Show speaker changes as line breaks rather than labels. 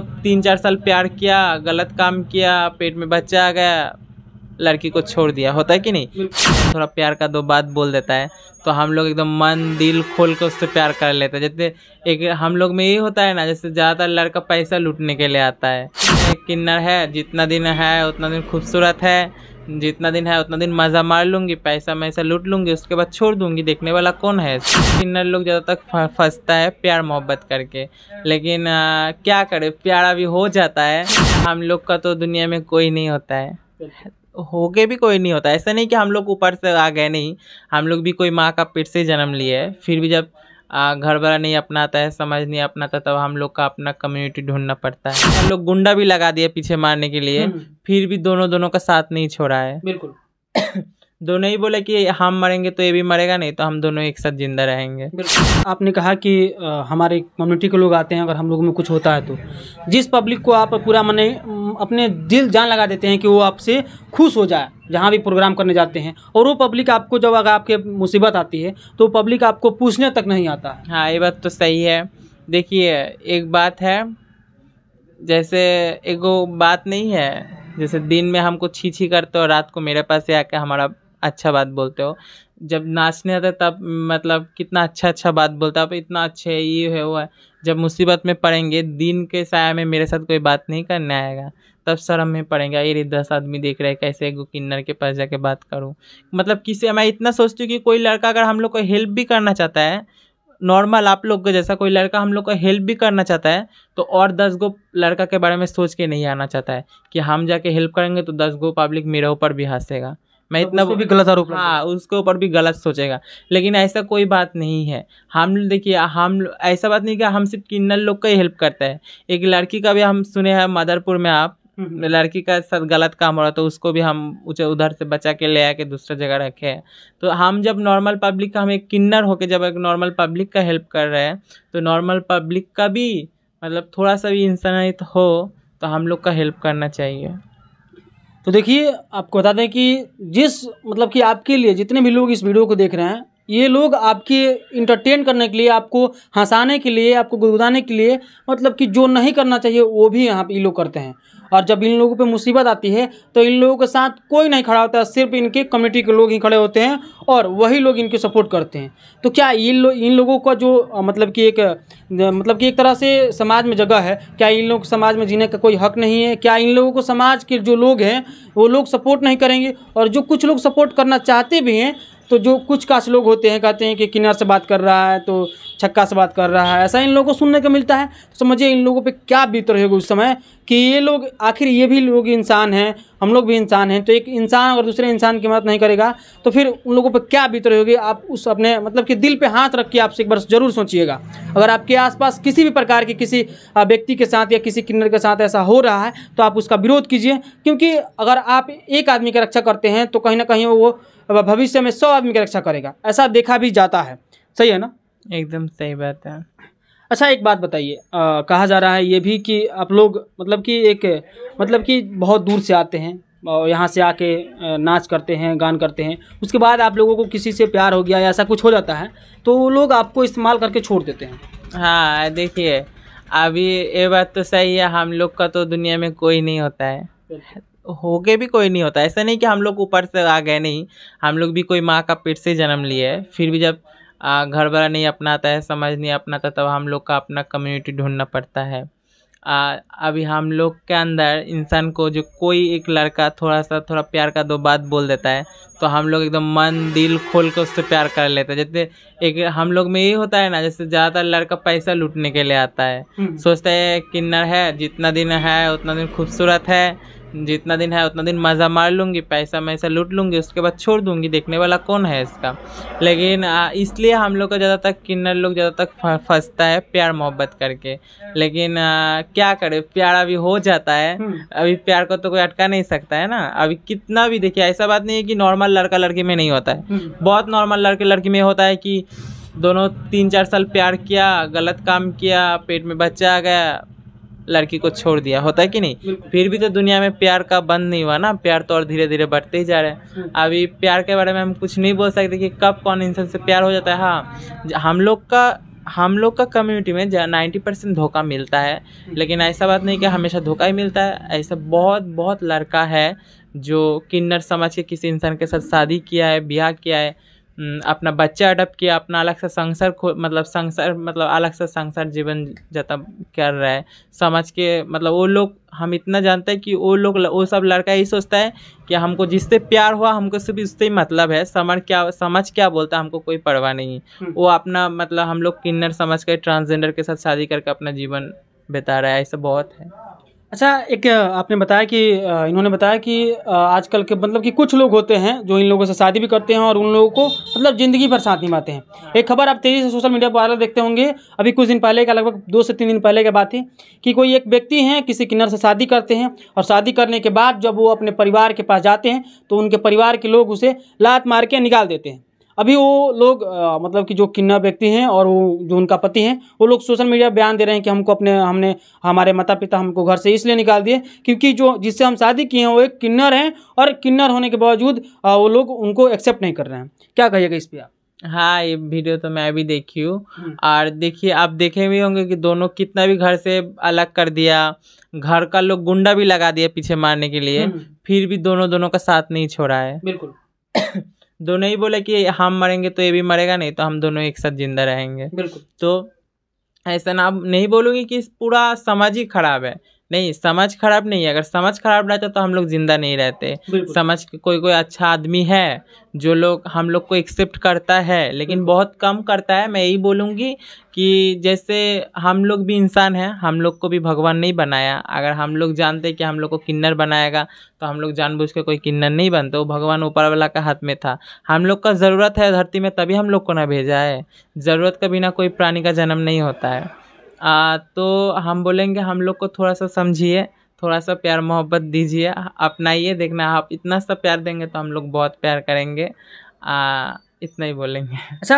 दोनों तीन चार साल प्यार किया गलत काम किया पेट में बच्चा आ गया लड़की को छोड़ दिया होता है कि नहीं थोड़ा प्यार का दो बात बोल देता है तो हम लोग एकदम मन दिल खोल कर उससे प्यार कर लेते हैं जैसे एक हम लोग में यही होता है ना जैसे ज़्यादातर लड़का पैसा लूटने के लिए आता है किन्नर है जितना दिन है उतना दिन खूबसूरत है जितना दिन है उतना दिन मज़ा मार लूँगी पैसा वैसा लूट लूँगी उसके बाद छोड़ दूँगी देखने वाला कौन है किन्नर लोग ज़्यादा तक फंसता है प्यार मोहब्बत करके लेकिन आ, क्या करे प्यारा भी हो जाता है हम लोग का तो दुनिया में कोई नहीं होता है हो के भी कोई नहीं होता ऐसा नहीं कि हम लोग ऊपर से आ गए नहीं हम लोग भी कोई माँ का पेट से जन्म लिए फिर भी जब घर वाला नहीं अपनाता है समझ नहीं अपनाता तब हम लोग का अपना कम्युनिटी ढूंढना पड़ता है हम लोग गुंडा भी लगा दिया पीछे मारने के लिए हम्म। फिर भी दोनों दोनों का साथ नहीं छोड़ा है बिल्कुल दोनों ही बोले कि हम मरेंगे तो ये भी मरेगा नहीं तो हम दोनों एक साथ जिंदा रहेंगे
आपने कहा कि हमारे कम्युनिटी के लोग आते हैं अगर हम लोगों में कुछ होता है तो जिस पब्लिक को आप पूरा मने अपने दिल जान लगा देते हैं कि वो आपसे खुश हो जाए जहाँ भी प्रोग्राम करने जाते हैं और वो पब्लिक आपको जब अगर आपके मुसीबत आती है तो पब्लिक आपको पूछने तक नहीं आता हाँ ये बात तो सही है देखिए एक बात है
जैसे एक बात नहीं है जैसे दिन में हमको छी छी करते और रात को मेरे पास आके हमारा अच्छा बात बोलते हो जब नाचने आते तब मतलब कितना अच्छा अच्छा बात बोलता आप इतना अच्छे ये है वो है जब मुसीबत में पड़ेंगे दिन के साया में मेरे साथ कोई बात नहीं करने आएगा तब शर्म में पड़ेगा ये दस आदमी देख रहे हैं कैसे किन्नर के पास जाके बात करूँ मतलब किसी मैं इतना सोचती हूँ कि कोई लड़का अगर हम लोग को हेल्प भी करना चाहता है नॉर्मल आप लोग का जैसा कोई लड़का हम लोग को हेल्प भी करना चाहता है तो और दस गो लड़का के बारे में सोच के नहीं आना चाहता है कि हम जाके हेल्प करेंगे तो दस गो पब्लिक मेरे ऊपर भी हंसेगा मैं तो इतना भी गलत आरोप हाँ उसके ऊपर भी गलत सोचेगा लेकिन ऐसा कोई बात नहीं है हम देखिए हम ऐसा बात नहीं कि हम सिर्फ किन्नर लोग का ही हेल्प करते हैं एक लड़की का भी हम सुने हैं मदरपुर में आप हम्म, हम्म। लड़की का साथ गलत काम हो रहा तो उसको भी हम उधर से बचा के ले आके दूसरा जगह रखे हैं तो हम जब नॉर्मल पब्लिक का हम एक किन्नर होके जब एक नॉर्मल पब्लिक का हेल्प कर रहे हैं तो नॉर्मल पब्लिक का भी मतलब थोड़ा सा भी इंसानियत
हो तो हम लोग का हेल्प करना चाहिए तो देखिए आपको बता दें कि जिस मतलब कि आपके लिए जितने भी लोग इस वीडियो को देख रहे हैं ये लोग आपके इंटरटेन करने के लिए आपको हंसाने के लिए आपको गुदगुदाने के लिए मतलब कि जो नहीं करना चाहिए वो भी यहाँ पे ये लोग करते हैं और जब इन लोगों पे मुसीबत आती है तो इन लोगों के साथ कोई नहीं खड़ा होता है सिर्फ इनके कम्युनिटी के लोग ही खड़े होते हैं और वही लोग इनके सपोर्ट करते हैं तो क्या इन लोग इन लोगों का जो मतलब कि एक मतलब कि एक तरह से समाज में जगह है क्या इन लोग समाज में जीने का कोई हक नहीं है क्या इन लोगों को समाज के जो लोग हैं वो लोग सपोर्ट नहीं करेंगे और जो कुछ लोग सपोर्ट करना चाहते भी हैं तो जो कुछ खास लोग होते हैं कहते हैं कि किन्नर से बात कर रहा है तो छक्का से बात कर रहा है ऐसा इन लोगों को सुनने को मिलता है तो समझिए इन लोगों पे क्या बीत रहे उस समय कि ये लोग आखिर ये भी लोग इंसान हैं हम लोग भी इंसान हैं तो एक इंसान अगर दूसरे इंसान की मदद नहीं करेगा तो फिर उन लोगों पर क्या बीत रही होगी आप उस अपने मतलब कि दिल पर हाथ रख के आपसे एक बार ज़रूर सोचिएगा अगर आपके आसपास किसी भी प्रकार के किसी व्यक्ति के साथ या किसी किन्नर के साथ ऐसा हो रहा है तो आप उसका विरोध कीजिए क्योंकि अगर आप एक आदमी की रक्षा करते हैं तो कहीं ना कहीं वो भविष्य में सौ आदमी की रक्षा करेगा ऐसा देखा भी जाता है सही है ना एकदम सही बात है अच्छा एक बात बताइए कहा जा रहा है ये भी कि आप लोग मतलब कि एक मतलब कि बहुत दूर से आते हैं और यहाँ से आके नाच करते हैं गान करते हैं उसके बाद आप लोगों को किसी से प्यार हो गया या ऐसा कुछ हो जाता है तो वो लोग आपको इस्तेमाल करके छोड़ देते हैं
हाँ देखिए अभी ये बात तो सही है हम लोग का तो दुनिया में कोई नहीं होता है होके भी कोई नहीं होता ऐसा नहीं कि हम लोग ऊपर से आ गए नहीं हम लोग भी कोई माँ का पेट से जन्म लिए फिर भी जब आ, घर वाला नहीं अपनाता है समझ नहीं अपनाता तब हम लोग का अपना कम्युनिटी ढूंढना पड़ता है आ, अभी हम लोग के अंदर इंसान को जो कोई एक लड़का थोड़ा सा थोड़ा प्यार का दो बात बोल देता है तो हम लोग एकदम मन दिल खोल कर उससे प्यार कर लेते हैं जैसे एक हम लोग में ये होता है ना जैसे ज़्यादातर लड़का पैसा लूटने के लिए आता है हम्म। सोचता है किन्नर है जितना दिन है उतना दिन खूबसूरत है जितना दिन है उतना दिन मज़ा मार लूँगी पैसा मैसा लूट लूँगी उसके बाद छोड़ दूँगी देखने वाला कौन है इसका लेकिन इसलिए हम लोग का ज़्यादातर किन्नर लोग ज़्यादातर फंसता है प्यार मोहब्बत करके लेकिन आ, क्या करे प्यार अभी हो जाता है हम्म। अभी प्यार को तो कोई अटका नहीं सकता है ना अभी कितना भी देखिए ऐसा बात नहीं है कि नॉर्मल लड़का लड़की में नहीं होता है हम्म। बहुत नॉर्मल लड़के लड़की में होता है कि दोनों तीन चार साल प्यार किया गलत काम किया पेट में बच्चा आ गया लड़की को छोड़ दिया होता है कि नहीं फिर भी तो दुनिया में प्यार का बंद नहीं हुआ ना प्यार तो और धीरे धीरे बढ़ते ही जा रहे हैं हम्म। अभी प्यार के बारे में हम कुछ नहीं बोल सकते कि कब कौन इंसान से प्यार हो जाता है हाँ हम लोग का हम लोग का कम्युनिटी में नाइन्टी परसेंट धोखा मिलता है हम्म। लेकिन ऐसा बात नहीं कि हमेशा धोखा ही मिलता है ऐसा बहुत बहुत लड़का है जो किन्नर समझ के किसी इंसान के साथ शादी किया है ब्याह किया है हम्म, अपना बच्चा अडप्ट किया अपना अलग से संसार खो मतलब संसार मतलब अलग से संसार जीवन जता कर रहा है समझ के मतलब वो लोग हम इतना जानते हैं कि वो लोग वो सब लड़का यही सोचता है कि हमको जिससे प्यार हुआ हमको सिर्फ उससे ही मतलब है समझ क्या समझ क्या बोलता है हमको कोई परवाह नहीं हम्म। वो अपना मतलब हम लोग किन्नर समझ कर ट्रांसजेंडर के साथ शादी करके अपना जीवन बिता रहा है ऐसा बहुत है
अच्छा एक आपने बताया कि इन्होंने बताया कि आजकल के मतलब कि कुछ लोग होते हैं जो इन लोगों से शादी भी करते हैं और उन लोगों को मतलब ज़िंदगी भर साथ निभाते हैं हाँ। एक खबर आप तेज़ी से सोशल मीडिया पर वायरल देखते होंगे अभी कुछ दिन पहले का लगभग दो से तीन दिन पहले की बात है कि कोई एक व्यक्ति हैं किसी किन्नर से शादी करते हैं और शादी करने के बाद जब वो अपने परिवार के पास जाते हैं तो उनके परिवार के लोग उसे लात मार के निकाल देते हैं अभी वो लोग आ, मतलब कि जो किन्ना व्यक्ति हैं और वो जो उनका पति हैं वो लोग सोशल मीडिया बयान दे रहे हैं कि हमको अपने हमने हमारे माता पिता हमको घर से इसलिए निकाल दिए क्योंकि जो जिससे हम शादी किए हैं वो एक किन्नर हैं और किन्नर होने के बावजूद आ, वो लोग उनको एक्सेप्ट नहीं कर रहे हैं क्या कहिएगा इस पर आप
हाँ ये वीडियो तो मैं भी देखी हूँ हम्म। और देखिए आप देखे भी होंगे कि दोनों कितना भी घर से अलग कर दिया घर का लोग गुंडा भी लगा दिया पीछे मारने के लिए हम्म। फिर भी दोनों दोनों का साथ नहीं छोड़ा है बिल्कुल दोनों ही बोले कि हम मरेंगे तो ये भी मरेगा नहीं तो हम दोनों एक साथ जिंदा रहेंगे बिल्कुल तो ऐसा ना नहीं बोलूंगी कि पूरा समाज ही खराब है नहीं समझ खराब नहीं है अगर समझ खराब रहता तो हम लोग जिंदा नहीं रहते समझ कोई कोई अच्छा आदमी है जो लोग हम लोग को एक्सेप्ट करता है लेकिन बहुत कम करता है मैं यही बोलूँगी कि जैसे हम लोग भी इंसान हैं हम लोग को भी भगवान नहीं बनाया अगर हम लोग जानते कि हम लोग को किन्नर बनाएगा तो हम लोग जानबूझ के कोई किन्नर नहीं बनते वो भगवान ऊपर वाला का हाथ में था हम लोग का ज़रूरत है धरती में तभी हम लोग को ना भेजा है ज़रूरत के बिना कोई प्राणी का जन्म नहीं होता है तो हम बोलेंगे हम लोग को थोड़ा सा समझिए थोड़ा सा प्यार मोहब्बत दीजिए अपनाइए देखना आप इतना सा प्यार देंगे तो हम लोग बहुत प्यार करेंगे इतना ही बोलेंगे अच्छा